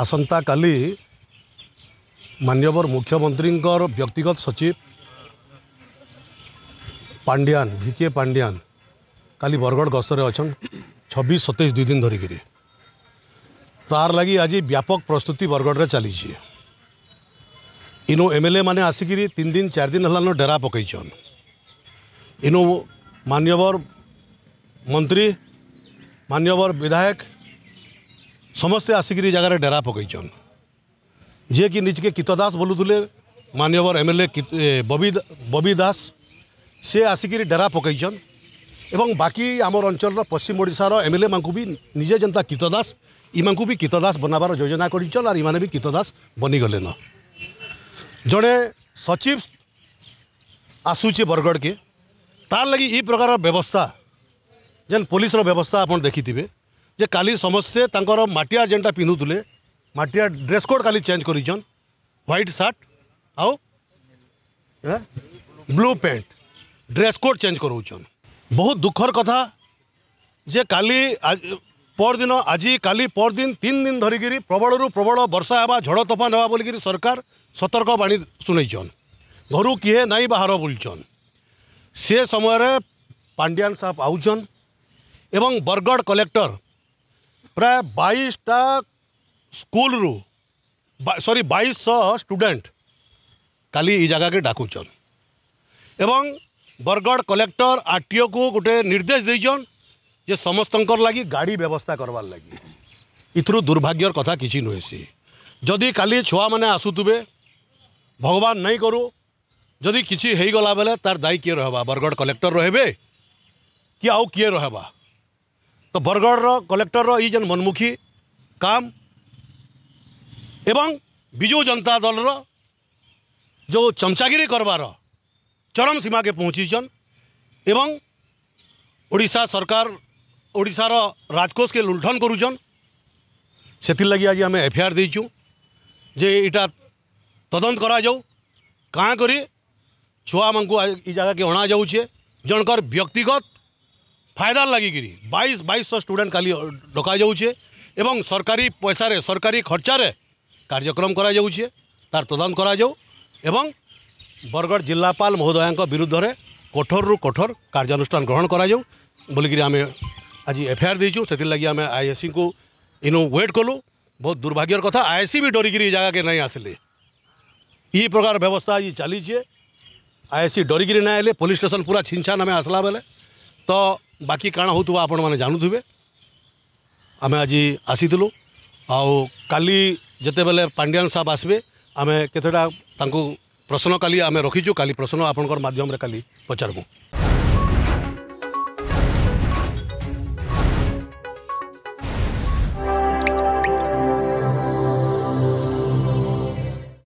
ଆସନ୍ତାକାଲି ମାନ୍ୟବର ମୁଖ୍ୟମନ୍ତ୍ରୀଙ୍କର ବ୍ୟକ୍ତିଗତ ସଚିବ ପାଣ୍ଡିଆନ ଭି କେ ପାଣ୍ଡିଆନ କାଲି ବରଗଡ଼ ଗସ୍ତରେ ଅଛନ୍ ଛବିଶ ସତେଇଶ ଦୁଇ ଦିନ ଧରିକିରି ତାର ଲାଗି ଆଜି ବ୍ୟାପକ ପ୍ରସ୍ତୁତି ବରଗଡ଼ରେ ଚାଲିଛି ଇନୁ ଏମ୍ ଏଲ୍ ଏ ମାନେ ଆସିକିରି ତିନି ଦିନ ଚାରି ଦିନ ହେଲାନ ଡେରା ପକେଇଛନ୍ ଇନୁ ମାନ୍ୟବର ମନ୍ତ୍ରୀ ମାନ୍ୟବର ବିଧାୟକ ସମସ୍ତେ ଆସିକିରି ଜାଗାରେ ଡେରା ପକାଇଛନ୍ ଯିଏକି ନିଜକେ କୀତ ଦାସ ବୋଲୁଥିଲେ ମାନ୍ୟବର M L A Bobby Bobby Das ସିଏ ଆସିକିରି ଡେରା ପକାଇଛନ୍ ଏବଂ ବାକି ଆମର ଅଞ୍ଚଳର ପଶ୍ଚିମ ଓଡ଼ିଶାର ଏମ୍ ଏଲ୍ ଏମାନଙ୍କୁ ବି ନିଜେ ଯେନ୍ତା କୀତ ଦାସ ଇମାନଙ୍କୁ ବି କୀତ ଦାସ ବନାବାର ଯୋଜନା କରିଛନ୍ ଆର୍ ଇମାନେ ବି କୀତ ଦାସ ବନିଗଲେନ ଜଣେ ସଚିବ ଆସୁଛି ବରଗଡ଼କେ ତାର୍ ଲାଗି ଇ ପ୍ରକାର ବ୍ୟବସ୍ଥା ଯେନ୍ ପୋଲିସର ବ୍ୟବସ୍ଥା ଆପଣ ଦେଖିଥିବେ যে কালি সমস্তে তাঁকর মাটিয়া যেটা পিঁধুলে মাটিয়া ড্রেস কোড কালি চেঞ্জ করেছেন হোয়াইট সার্ট আও blue pant dress code change করছেন বহুত দুঃখর কথা যে কালি পরদিন আজি কালি পরদিন তিন দিন ধরিকি প্রবলর প্রবল বর্ষা হওয়া ঝড় তোফান হওয়া বলিকি সরকার সতর্কবাণী শুনেইছন ঘর কিয়ে নাই বাহার বুলছন সে সময়ের পাণ্ডিয়ান সাহেব আউছন এবং বরগড় কলেক্টর ପ୍ରାୟ ବାଇଶଟା ସ୍କୁଲ୍ରୁ ସରି ବାଇଶଶହ ଷ୍ଟୁଡେଣ୍ଟ କାଲି ଇ ଜାଗାକେ ଡାକୁଛନ୍ ଏବଂ ବରଗଡ଼ କଲେକ୍ଟର ଆର୍ ଟି ଓକୁ ଗୋଟେ ନିର୍ଦ୍ଦେଶ ଦେଇଛନ୍ ଯେ ସମସ୍ତଙ୍କର ଲାଗି ଗାଡ଼ି ବ୍ୟବସ୍ଥା କରବାର୍ ଲାଗି ଇଥିରୁ ଦୁର୍ଭାଗ୍ୟର କଥା କିଛି ନୁହେଁସି ଯଦି କାଲି ଛୁଆମାନେ ଆସୁଥିବେ ଭଗବାନ ନାଇଁ କରୁ ଯଦି କିଛି ହେଇଗଲା ବେଲେ ତାର ଦାୟୀ କିଏ ରହିବା ବରଗଡ଼ କଲେକ୍ଟର ରହିବେ କି ଆଉ କିଏ ରହିବା तो बरगढ़ कलेक्टर रो जन मनमुखी काम एवं विजु जनता दल रो जो चमचागिरी करबार चरम सीमा के पहुँचीचन एवं ओडा सरकार ओडार राजकोष के लुंठन करुचन से लगी आज आम एफआईआर देचु जे इटा तदंत करा कहाँ करी छुआ मू जगह के अणा जाऊे जनकर व्यक्तिगत ফায়দা লাগিকি বাইশ বাইশশো স্টুডেন্ট কালি ডকা যাচ্ছে এবং সরকারি পয়সার সরকারি খরচার কার্যক্রম করা যাচ্ছে তার তদন্ত করা যাও এবং বরগড় জেলাপাল মহোদয়ঙ্ক বিরুদ্ধে কঠোর রু কঠোর কার্যানুষ্ঠান গ্রহণ করা যাও বলিকি আমি আজ এফআইআর দিয়েছু সেগে আমি আইএসসি কু ইনু ওয়েট কলু বহু দুর্ভাগ্যর কথা আইএসসি বি ডরিকি এই জায়গাকে নাই আসলে ই প্রকার ব্যবস্থা আজ চালিছে আইএসসি ডরিকি না এলে পুলিশ স্টেশন পুরা ছিনছান আমি আসলা বেলে তো বাকি କାଣା ହେଉଥିବା ଆପଣମାନେ ଜାଣୁଥିବେ ଆମେ ଆଜି ଆସିଥିଲୁ ଆଉ କାଲି ଯେତେବେଳେ ପାଣ୍ଡିଆନ ସାହେବ ଆସିବେ ଆମେ କେତେଟା ତାଙ୍କୁ ପ୍ରଶ୍ନ କାଲି ଆମେ ରଖିଛୁ କାଲି ପ୍ରଶ୍ନ ଆପଣଙ୍କର ମାଧ୍ୟମରେ କାଲି ପଚାରିବୁ